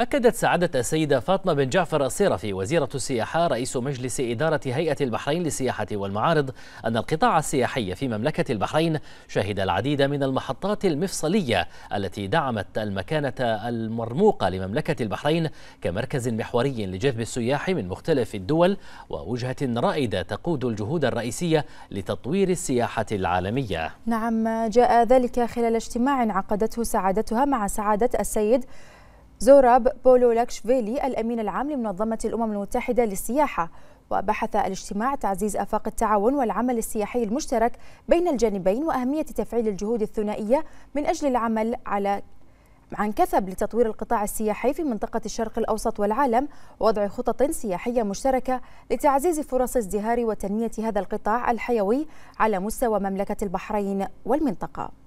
أكدت سعادة السيدة فاطمة بن جعفر الصيرفي وزيرة السياحة رئيس مجلس إدارة هيئة البحرين للسياحة والمعارض أن القطاع السياحي في مملكة البحرين شهد العديد من المحطات المفصلية التي دعمت المكانة المرموقة لمملكة البحرين كمركز محوري لجذب السياح من مختلف الدول ووجهة رائدة تقود الجهود الرئيسية لتطوير السياحة العالمية نعم جاء ذلك خلال اجتماع عقدته سعادتها مع سعادة السيد زوراب بولو لاكشفيلي الأمين العام لمنظمة الأمم المتحدة للسياحة وبحث الاجتماع تعزيز آفاق التعاون والعمل السياحي المشترك بين الجانبين وأهمية تفعيل الجهود الثنائية من أجل العمل على عن كثب لتطوير القطاع السياحي في منطقة الشرق الأوسط والعالم ووضع خطط سياحية مشتركة لتعزيز فرص ازدهار وتنمية هذا القطاع الحيوي على مستوى مملكة البحرين والمنطقة